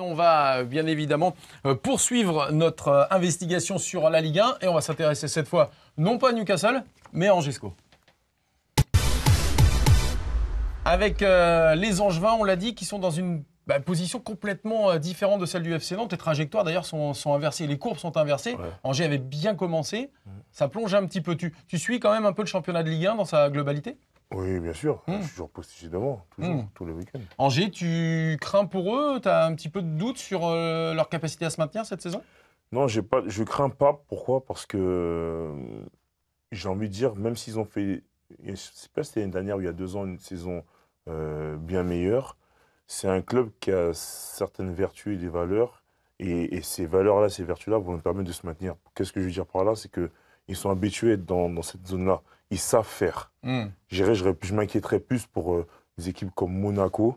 On va euh, bien évidemment euh, poursuivre notre euh, investigation sur la Ligue 1 et on va s'intéresser cette fois non pas à Newcastle mais à Angesco. Avec les Angevins, on l'a dit, qui sont dans une bah, position complètement différente de celle du FC Nantes. Les trajectoires d'ailleurs sont, inversées, les courbes sont inversées. Angers avait bien commencé, ça plonge un petit peu. Tu, tu suis quand même un peu le championnat de Ligue 1 dans sa globalité oui, bien sûr. Je hmm. suis toujours posté devant, toujours, hmm. tous les week-ends. Angers, tu crains pour eux Tu as un petit peu de doute sur euh, leur capacité à se maintenir cette saison Non, pas, je crains pas. Pourquoi Parce que euh, j'ai envie de dire, même s'ils ont fait, je ne sais pas si c'était l'année dernière ou il y a deux ans, une saison euh, bien meilleure, c'est un club qui a certaines vertus et des valeurs. Et, et ces valeurs-là, ces vertus-là vont nous permettre de se maintenir. Qu'est-ce que je veux dire par là C'est que ils sont habitués dans, dans cette zone-là. Ils savent faire. Hmm. Je, m'inquiéterais plus pour euh, des équipes comme Monaco,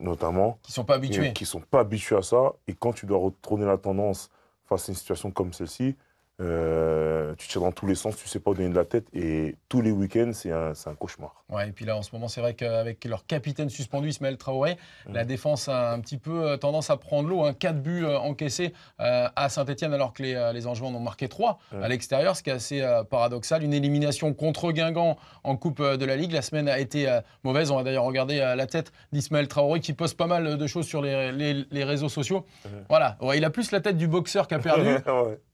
notamment. Qui sont pas habitués. qui sont pas habitués à ça. Et quand tu dois retourner la tendance face à une situation comme celle-ci, euh, tu tires dans tous les sens, tu sais pas où donner de la tête. Et tous les week-ends, c'est un, cauchemar. Ouais, et puis là, en ce moment, c'est vrai qu'avec leur capitaine suspendu, Ismaël Traoré, mm. la défense a un petit peu euh, tendance à prendre l'eau. un hein. 4 buts euh, encaissés à Saint-Etienne, alors que les, les en ont marqué 3 mm. à l'extérieur, ce qui est assez paradoxal. Une élimination contre Guingamp en Coupe de la Ligue. La semaine a été mauvaise. On va d'ailleurs regarder la tête d'Ismaël Traoré qui poste pas mal de choses sur les, réseaux sociaux. Mm. Voilà, ouais, il a plus la tête du boxeur qui perdu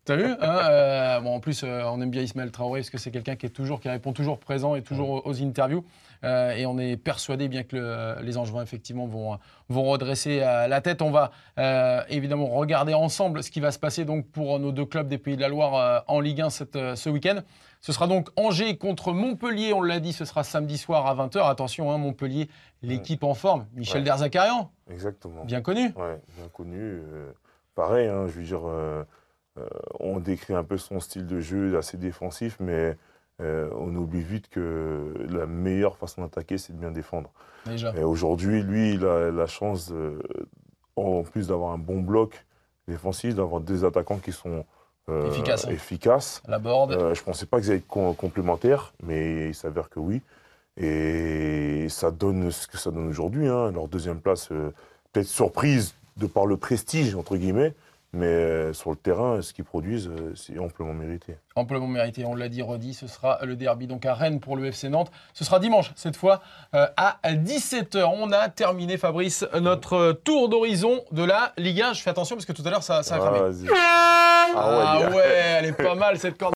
– Salut, hein, euh, en plus, euh, on aime bien Ismaël Traoré parce que c'est quelqu'un qui est toujours, qui répond toujours présent et toujours aux, interviews. Euh, et on est persuadé, bien que les Angevins effectivement vont vont redresser la tête. On va évidemment regarder ensemble ce qui va se passer donc pour nos deux clubs des Pays de la Loire en Ligue 1 ce week-end. Ce sera donc Angers contre Montpellier. On l'a dit, ce sera samedi soir à 20h. Attention, hein, Montpellier, l'équipe en forme. Michel ouais. Exactement. Bien connu. Ouais, bien connu. pareil, hein, je veux dire euh, on décrit un peu son style de jeu assez défensif, mais euh, on oublie vite que la meilleure façon d'attaquer, c'est de bien défendre. Et aujourd'hui, lui, il a la chance, euh, en plus d'avoir un bon bloc défensif, d'avoir des attaquants qui sont hein. efficaces. La board. je ne pensais pas qu'ils allaient être complémentaires, mais il s'avère que oui. Et ça donne ce que ça donne aujourd'hui. Hein. Leur deuxième place, peut-être surprise de par le prestige, entre guillemets, mais euh, sur le terrain, ce qu'ils produisent, euh, c'est amplement mérité. Amplement mérité, on l'a dit, redit, ce sera euh, le derby donc à Rennes pour le FC Nantes. Ce sera dimanche, cette fois, à 17h. On a terminé, Fabrice, notre tour d'horizon de la Ligue 1. Je fais attention parce que tout à l'heure, ça, a cramé. Ah, ah ouais, elle est pas mal cette corde.